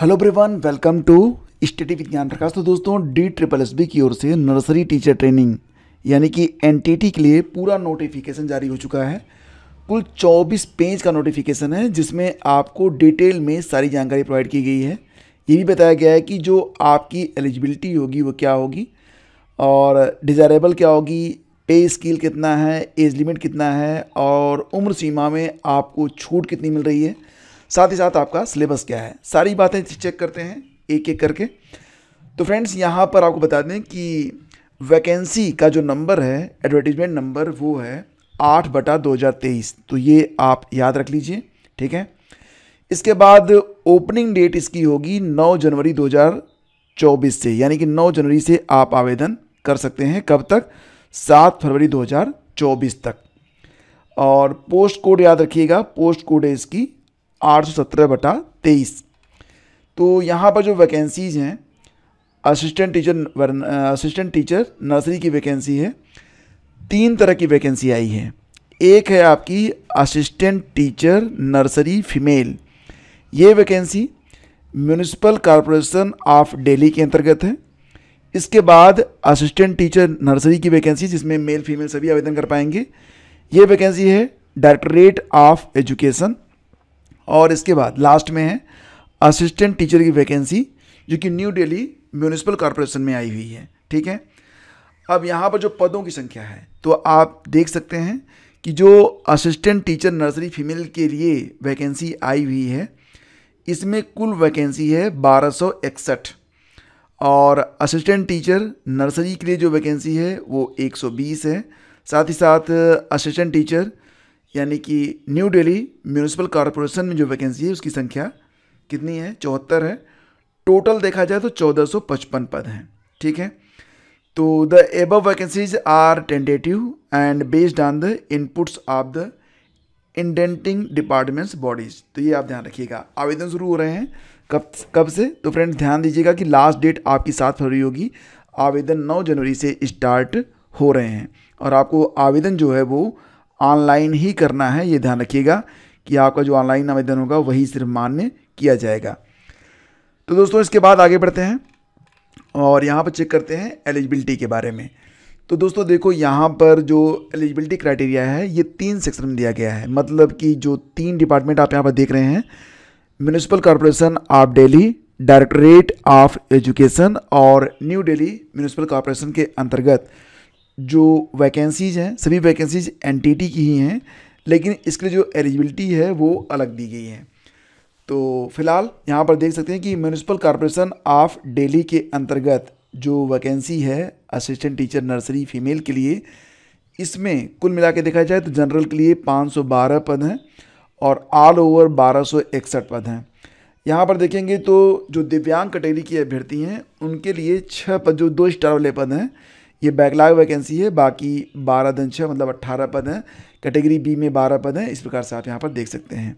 hello ब्रिवान welcome to study Vigyan Prakash तो दोस्तों डी ट्रिपल एस बी की ओर से नर्सरी टीचर ट्रेनिंग यानी कि एन के लिए पूरा नोटिफिकेशन जारी हो चुका है कुल 24 पेज का नोटिफिकेशन है जिसमें आपको डिटेल में सारी जानकारी प्रोवाइड की गई है ये भी बताया गया है कि जो आपकी एलिजिबिलिटी होगी वो क्या होगी और डिज़ायरेबल क्या होगी पे स्किल कितना है एज लिमिट कितना है और उम्र सीमा में आपको छूट कितनी मिल रही है साथ ही साथ आपका सिलेबस क्या है सारी बातें चेक करते हैं एक एक करके तो फ्रेंड्स यहाँ पर आपको बता दें कि वैकेंसी का जो नंबर है एडवर्टीजमेंट नंबर वो है आठ बटा दो हज़ार तेईस तो ये आप याद रख लीजिए ठीक है इसके बाद ओपनिंग डेट इसकी होगी 9 जनवरी 2024 से यानी कि 9 जनवरी से आप आवेदन कर सकते हैं कब तक 7 फरवरी 2024 तक और पोस्ट कोड याद रखिएगा पोस्ट कोड है इसकी आठ सौ सत्रह बटा तेईस तो यहाँ पर जो वैकेंसीज़ हैं assistant teacher assistant teacher nursery की वैकेंसी है तीन तरह की वैकेंसी आई है एक है आपकी असिस्टेंट टीचर नर्सरी फीमेल ये vacancy municipal corporation of Delhi के अंतर्गत है इसके बाद असिस्टेंट टीचर नर्सरी की वैकेंसी जिसमें मेल फीमेल सभी आवेदन कर पाएंगे ये वैकेंसी है डायरेक्टरेट ऑफ एजुकेशन और इसके बाद लास्ट में है असिस्टेंट टीचर की वैकेंसी जो कि न्यू दिल्ली म्यूनिसिपल कॉरपोरेशन में आई हुई है ठीक है अब यहाँ पर जो पदों की संख्या है तो आप देख सकते हैं कि जो असिस्टेंट टीचर नर्सरी फीमेल के लिए वैकेंसी आई हुई है इसमें कुल वैकेंसी है बारह और असिस्टेंट टीचर नर्सरी के लिए जो वैकेंसी है वो 120 है साथ ही साथ असिस्टेंट टीचर यानी कि न्यू दिल्ली म्यूनिसिपल कॉरपोरेशन में जो वैकेंसी है उसकी संख्या कितनी है चौहत्तर है टोटल देखा जाए तो चौदह सौ पचपन पद हैं ठीक है तो the above vacancies are tentative and based on the inputs of the indenting departments bodies तो ये आप ध्यान रखिएगा आवेदन शुरू हो रहे हैं कब कब से तो फ्रेंड ध्यान दीजिएगा कि लास्ट डेट आपकी सात फरवरी होगी आवेदन नौ जनवरी से स्टार्ट हो रहे हैं और आपको आवेदन जो है वो ऑनलाइन ही करना है ये ध्यान रखिएगा कि आपका जो ऑनलाइन आवेदन होगा वही सिर्फ मान्य किया जाएगा तो दोस्तों इसके बाद आगे बढ़ते हैं और यहाँ पर चेक करते हैं एलिजिबिलिटी के बारे में तो दोस्तों देखो यहाँ पर जो एलिजिबिलिटी क्राइटेरिया है ये तीन सेक्शन में दिया गया है मतलब कि जो तीन डिपार्टमेंट आप यहाँ पर देख रहे हैं municipal corporation of Delhi directorate of education और न्यू डेली म्यूनिसिपल कॉरपोरेशन के अंतर्गत जो वैकेंसीज़ हैं सभी वैकेंसीज़ एन की ही हैं लेकिन इसके लिए जो एलिजिबिलिटी है वो अलग दी गई है तो फिलहाल यहाँ पर देख सकते हैं कि म्यूनसिपल कॉरपोरेशन ऑफ डेली के अंतर्गत जो वैकेंसी है असिस्टेंट टीचर नर्सरी फीमेल के लिए इसमें कुल मिला के देखा जाए तो जनरल के लिए 512 पद हैं और ऑल ओवर बारह पद हैं यहाँ पर देखेंगे तो जो दिव्यांग कटेगरी की अभ्यर्थी हैं उनके लिए छः पद जो दो स्टार वाले पद हैं ये बैकलाग वैकेंसी है बाकी बारह दिन छः मतलब अट्ठारह पद हैं कैटेगरी बी में बारह पद हैं इस प्रकार से आप यहाँ पर देख सकते हैं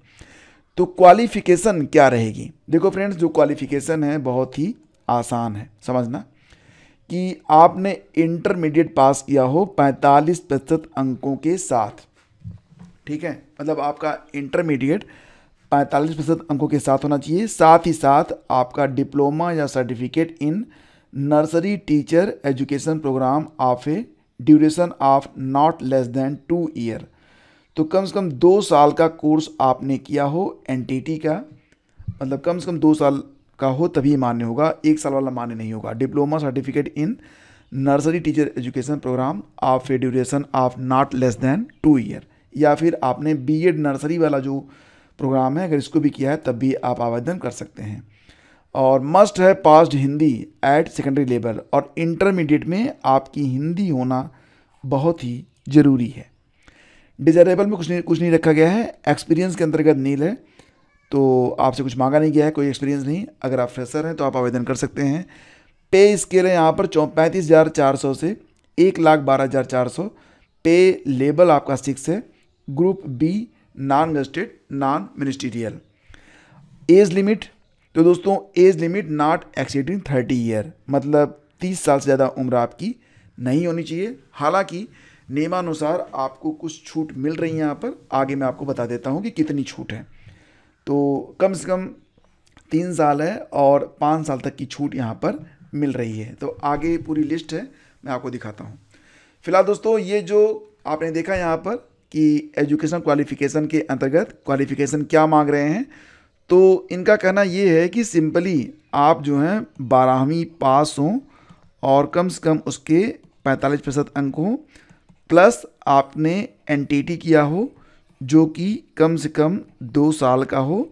तो क्वालिफ़िकेशन क्या रहेगी देखो फ्रेंड्स जो क्वालिफ़िकेशन है बहुत ही आसान है समझना कि आपने इंटरमीडिएट पास किया हो 45 प्रतिशत अंकों के साथ ठीक है मतलब आपका इंटरमीडिएट 45 प्रतिशत अंकों के साथ होना चाहिए साथ ही साथ आपका डिप्लोमा या certificate in nursery teacher education programme of a duration of not less than two year तो कम से कम दो साल का कोर्स आपने किया हो एनटीटी का मतलब कम से कम दो साल का हो तभी मान्य होगा एक साल वाला मान्य नहीं होगा diploma certificate in nursery teacher education programme of a duration of not less than two year या फिर आपने बीएड नर्सरी वाला जो प्रोग्राम है अगर इसको भी किया है तब भी आप आवेदन कर सकते हैं और मस्ट है passed Hindi at secondary level और इंटरमीडिएट में आपकी हिंदी होना बहुत ही ज़रूरी है डिजायरेबल में कुछ नहीं कुछ नहीं रखा गया है एक्सपीरियंस के अंतर्गत नील है तो आपसे कुछ मांगा नहीं गया है कोई एक्सपीरियंस नहीं अगर आप फ्रेशर हैं तो आप आवेदन कर सकते हैं पे स्केल है यहाँ पर चौ पैंतीस हज़ार चार सौ से एक लाख बारह हज़ार चार सौ पे लेबल आपका सिक्स है group B non gazetted non ministerial age limit तो दोस्तों age limit not exceeding thirty year मतलब तीस साल से ज़्यादा उम्र आपकी नहीं होनी चाहिए हालांकि नियमानुसार आपको कुछ छूट मिल रही है यहाँ पर आगे मैं आपको बता देता हूँ कि कितनी छूट है तो कम से कम तीन साल है और पाँच साल तक की छूट यहाँ पर मिल रही है तो आगे पूरी लिस्ट है मैं आपको दिखाता हूँ फिलहाल दोस्तों ये जो आपने देखा यहाँ पर कि एजुकेशन क्वालिफिकेशन के अंतर्गत क्वालिफिकेशन क्या मांग रहे हैं तो इनका कहना ये है कि सिंपली आप जो हैं बारहवीं पास हों और कम से कम उसके पैंतालीस प्रतिशत अंक हों प्लस आपने एन किया हो जो कि कम से कम दो साल का हो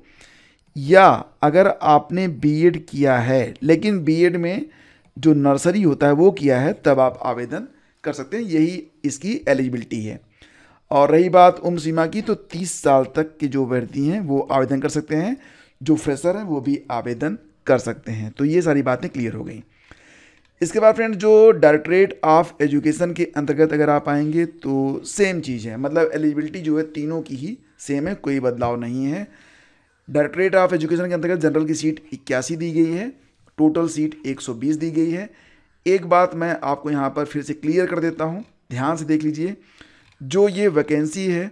या अगर आपने बीएड किया है लेकिन बीएड में जो नर्सरी होता है वो किया है तब आप आवेदन कर सकते हैं यही इसकी एलिजिबिलिटी है और रही बात उम्र सीमा की तो 30 साल तक के जो अभ्यर्थी हैं वो आवेदन कर सकते हैं जो फ्रेशर हैं वो भी आवेदन कर सकते हैं तो ये सारी बातें क्लियर हो गई इसके बाद फ्रेंड जो डायरेक्टरेट ऑफ एजुकेशन के अंतर्गत अगर आप आएंगे तो सेम चीज़ है मतलब एलिजिबिलिटी जो है तीनों की ही सेम है कोई बदलाव नहीं है डायरेक्टरेट ऑफ एजुकेशन के अंतर्गत जनरल की सीट इक्यासी दी गई है टोटल सीट 120 दी गई है एक बात मैं आपको यहाँ पर फिर से क्लियर कर देता हूँ ध्यान से देख लीजिए जो ये वैकेंसी है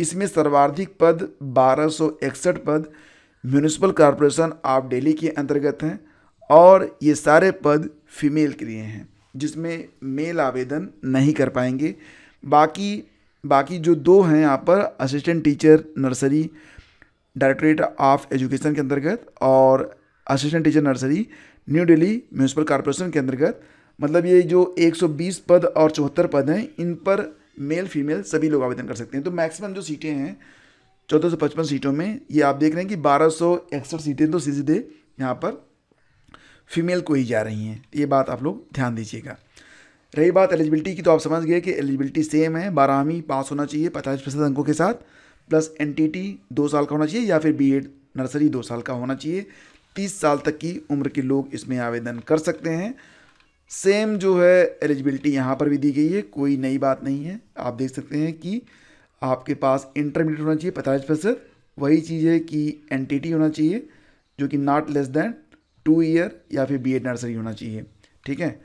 इसमें सर्वाधिक पद 1261 पद म्यूनिसिपल कॉरपोरेशन ऑफ डेली के अंतर्गत हैं और ये सारे पद फीमेल के लिए हैं जिसमें मेल आवेदन नहीं कर पाएंगे बाकी बाकी जो दो हैं यहाँ पर assistant teacher nursery directorate of education के अंतर्गत और assistant teacher nursery new Delhi municipal corporation के अंतर्गत मतलब ये जो 120 पद और चौहत्तर पद हैं इन पर मेल फीमेल सभी लोग आवेदन कर सकते हैं तो मैक्सिमम जो सीटें हैं चौदह सौ पचपन सीटों में ये आप देख रहे हैं कि बारह सौ इकसठ सीटें तो सीधे सीधे यहाँ पर फीमेल को ही जा रही हैं ये बात आप लोग ध्यान दीजिएगा रही बात एलिजिबिलिटी की तो आप समझ गए कि एलिजिबिलिटी सेम है बारहवीं पास होना चाहिए पचास प्रतिशत अंकों के साथ प्लस एन टी टी दो साल का होना चाहिए या फिर बी एड नर्सरी दो साल का होना चाहिए तीस साल तक की उम्र के लोग इसमें आवेदन कर सकते हैं सेम जो है एलिजिबिलिटी यहाँ पर भी दी गई है कोई नई बात नहीं है आप देख सकते हैं कि आपके पास इंटरमीडिएट होना चाहिए पैंतालीस प्रतिशत वही चीज़ है कि एन होना चाहिए जो कि not less than two year या फिर एड नर्सरी होना चाहिए ठीक है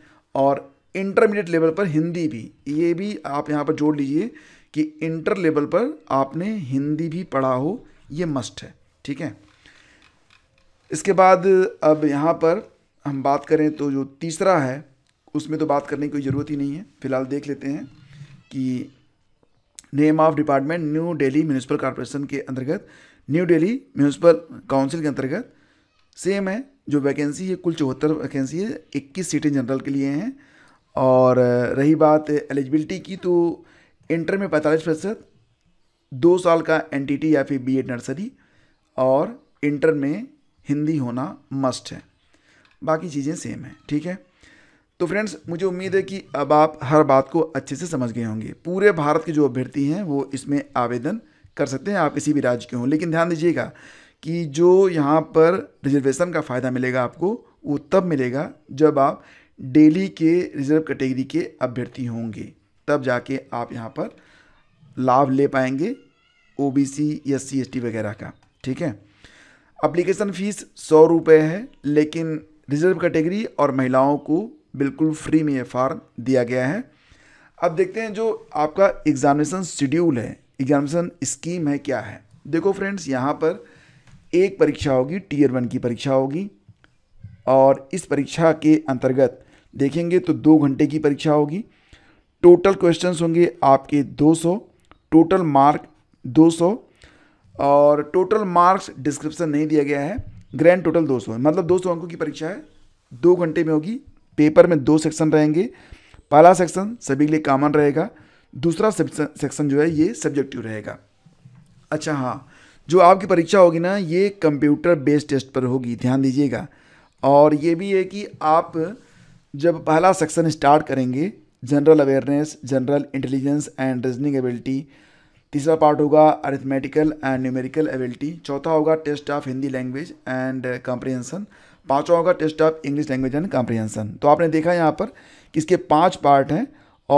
और इंटरमीडिएट लेवल पर हिंदी भी ये भी आप यहाँ पर जोड़ लीजिए कि इंटर लेवल पर आपने हिंदी भी पढ़ा हो ये मस्ट है ठीक है इसके बाद अब यहाँ पर हम बात करें तो जो तीसरा है उसमें तो बात करने की कोई ज़रूरत ही नहीं है फिलहाल देख लेते हैं कि name of department new Delhi municipal corporation के अंतर्गत न्यू डेली म्यूनसिपल काउंसिल के अंतर्गत सेम है जो वैकेंसी है कुल चौहत्तर वैकेंसी है इक्कीस सीटें जनरल के लिए हैं और रही बात एलिजिबिलिटी की तो इंटर में पैंतालीस प्रतिशत दो साल का एन या फिर बी नर्सरी और इंटर में हिंदी होना मस्ट है बाकी चीज़ें सेम है ठीक है तो फ्रेंड्स मुझे उम्मीद है कि अब आप हर बात को अच्छे से समझ गए होंगे पूरे भारत के जो अभ्यर्थी हैं वो इसमें आवेदन कर सकते हैं आप किसी भी राज्य के हों लेकिन ध्यान दीजिएगा कि जो यहाँ पर रिजर्वेशन का फ़ायदा मिलेगा आपको वो तब मिलेगा जब आप डेली के रिजर्व कैटेगरी के अभ्यर्थी होंगे तब जाके आप यहाँ पर लाभ ले पाएंगे O B C S C S T वगैरह का ठीक है अप्लीकेशन फ़ीस सौ रुपये है लेकिन रिजर्व कैटेगरी और महिलाओं को बिल्कुल फ्री में ये फार्म दिया गया है अब देखते हैं जो आपका एग्जामिनेशन शेड्यूल है एग्जामिनेशन स्कीम है क्या है देखो फ्रेंड्स यहाँ पर एक परीक्षा होगी टीयर वन की परीक्षा होगी और इस परीक्षा के अंतर्गत देखेंगे तो दो घंटे की परीक्षा होगी टोटल क्वेश्चंस होंगे आपके 200 टोटल मार्क 200 और टोटल मार्क्स डिस्क्रिप्शन नहीं दिया गया है ग्रैंड टोटल 200 मतलब 200 अंकों की परीक्षा है दो घंटे में होगी पेपर में दो सेक्शन रहेंगे पहला सेक्शन सभी के लिए कॉमन रहेगा दूसरा सेक्शन जो है ये सब्जेक्टिव रहेगा अच्छा हाँ जो आपकी परीक्षा होगी ना ये कंप्यूटर बेस्ड टेस्ट पर होगी ध्यान दीजिएगा और ये भी है कि आप जब पहला सेक्शन स्टार्ट करेंगे general awareness general intelligence and reasoning ability तीसरा पार्ट होगा अरिथमेटिकल एंड न्यूमेरिकल एबिलिटी चौथा होगा test of Hindi language and comprehension पाँचवा होगा test of English language and comprehension तो आपने देखा यहाँ पर कि इसके पाँच पार्ट हैं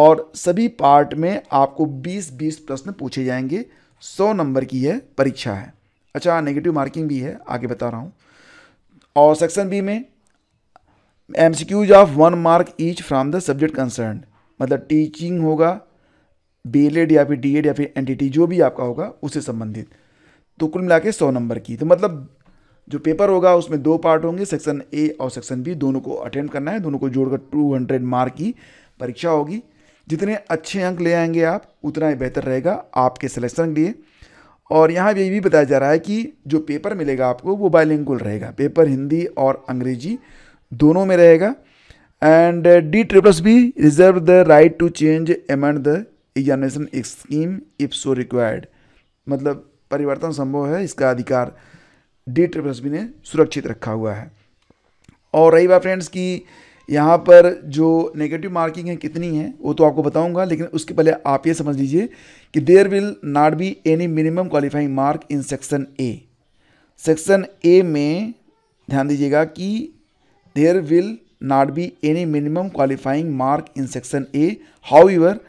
और सभी पार्ट में आपको 20-20 प्रश्न पूछे जाएंगे 100 नंबर की है परीक्षा है अच्छा नेगेटिव मार्किंग भी है आगे बता रहा हूँ और सेक्शन बी में M of one mark each from the subject concern मतलब टीचिंग होगा बी या फिर डी या फिर एन जो भी आपका होगा उससे संबंधित तो कुल मिला के सौ नंबर की तो मतलब जो पेपर होगा उसमें दो पार्ट होंगे सेक्शन ए और सेक्शन बी दोनों को अटेम्प्ट करना है दोनों को जोड़कर टू हंड्रेड मार्क की परीक्षा होगी जितने अच्छे अंक ले आएंगे आप उतना ही बेहतर रहेगा आपके सिलेक्शन के लिए और यहाँ ये भी बताया जा रहा है कि जो पेपर मिलेगा आपको वो बायलिंगुल रहेगा पेपर हिंदी और अंग्रेजी दोनों में रहेगा and D triple S B reserve the right to change amend the examination scheme if so required मतलब परिवर्तन संभव है इसका अधिकार डी ट्रिपल एस बी ने सुरक्षित रखा हुआ है और रही बात फ्रेंड्स की यहाँ पर जो नेगेटिव मार्किंग है कितनी है वो तो आपको बताऊंगा लेकिन उसके पहले आप ये समझ लीजिए कि there will not be any minimum qualifying mark in section A section A में ध्यान दीजिएगा कि there will not be any minimum qualifying mark in section A how your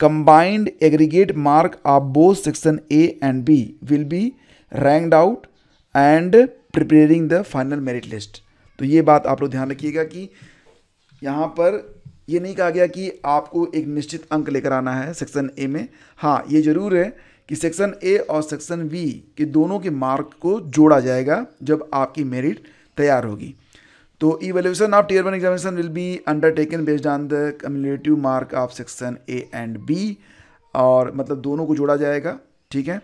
combined aggregate mark of both section A and B will be ranked out and preparing the final merit list तो ये बात आप लोग ध्यान रखिएगा कि यहाँ पर ये नहीं कहा गया कि आपको एक निश्चित अंक लेकर आना है सेक्शन ए में हाँ ये ज़रूर है कि सेक्शन ए और सेक्शन बी के दोनों के मार्क को जोड़ा जाएगा जब आपकी मेरिट तैयार होगी तो evaluation of tier one examination will be undertaken based on the cumulative mark of section A and B और मतलब दोनों को जोड़ा जाएगा ठीक है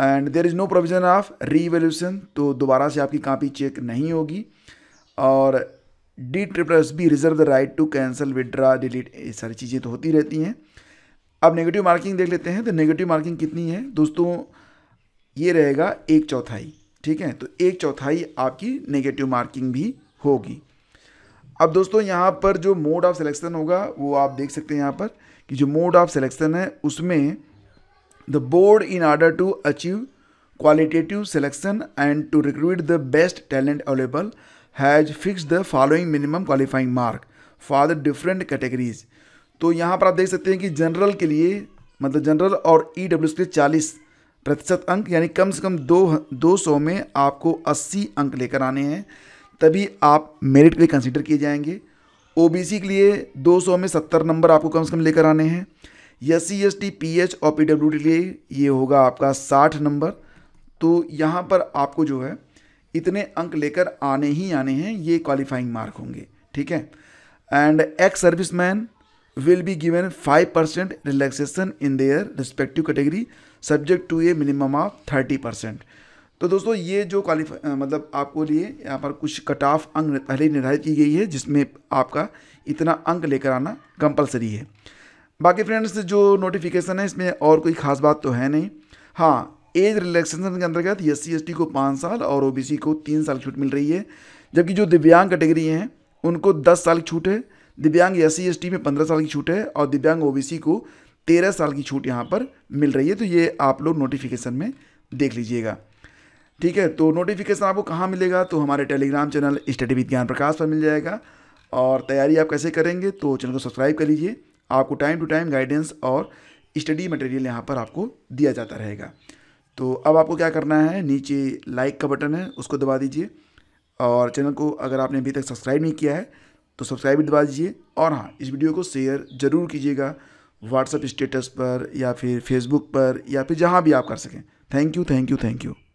and there is no provision of revaluation तो दोबारा से आपकी कापी चेक नहीं होगी और D triple S B reserve the right to cancel withdraw delete ये सारी चीज़ें तो होती रहती हैं अब नेगेटिव मार्किंग देख लेते हैं तो नेगेटिव मार्किंग कितनी है दोस्तों ये रहेगा एक चौथाई ठीक है तो एक चौथाई आपकी नेगेटिव मार्किंग भी होगी अब दोस्तों यहाँ पर जो मोड ऑफ सेलेक्शन होगा वो आप देख सकते हैं यहाँ पर कि जो मोड ऑफ सेलेक्शन है उसमें the board in order to achieve qualitative selection and to recruit the best talent available has fix the following minimum qualifying mark for the different categories तो यहाँ पर आप देख सकते हैं कि जनरल के लिए मतलब जनरल और ई e डब्ल्यू के लिए चालीस प्रतिशत अंक यानी कम से कम दो दो सौ में आपको अस्सी अंक लेकर आने हैं तभी आप मेरिट के लिए कंसिडर किए जाएंगे ओ के लिए दो सौ में सत्तर नंबर आपको कम से कम लेकर आने हैं S C S T P H और पी डब्ल्यू के लिए ये होगा आपका साठ नंबर तो यहाँ पर आपको जो है इतने अंक लेकर आने ही आने हैं ये क्वालिफाइंग मार्क होंगे ठीक है and ex serviceman will five percent 5% in their respective category subject to a minimum of thirty 30% तो दोस्तों ये जो क्वालिफाई मतलब आपको लिए यहाँ पर कुछ कट ऑफ अंक पहले निर्धारित की गई है जिसमें आपका इतना अंक लेकर आना कंपलसरी है बाकी फ्रेंड्स जो नोटिफिकेशन है इसमें और कोई ख़ास बात तो है नहीं हाँ एज रिलैक्सेशन के अंतर्गत एस सी को पाँच साल और ओ को तीन साल की छूट मिल रही है जबकि जो दिव्यांग कैटेगरी हैं उनको दस साल की छूट है दिव्यांग एस सी में पंद्रह साल की छूट है और दिव्यांग ओ को तेरह साल की छूट यहाँ पर मिल रही है तो ये आप लोग नोटिफिकेशन में देख लीजिएगा ठीक है तो नोटिफिकेशन आपको कहाँ मिलेगा तो हमारे टेलीग्राम चैनल स्टडी विद ज्ञान प्रकाश पर मिल जाएगा और तैयारी आप कैसे करेंगे तो चैनल को सब्सक्राइब कर लीजिए आपको टाइम टू टाइम गाइडेंस और स्टडी मटेरियल यहाँ पर आपको दिया जाता रहेगा तो अब आपको क्या करना है नीचे लाइक का बटन है उसको दबा दीजिए और चैनल को अगर आपने अभी तक सब्सक्राइब नहीं किया है तो सब्सक्राइब भी दबा दीजिए और हाँ इस वीडियो को शेयर ज़रूर कीजिएगा व्हाट्सअप स्टेटस पर या फिर फेसबुक पर या फिर जहाँ भी आप कर सकें thank you thank you thank you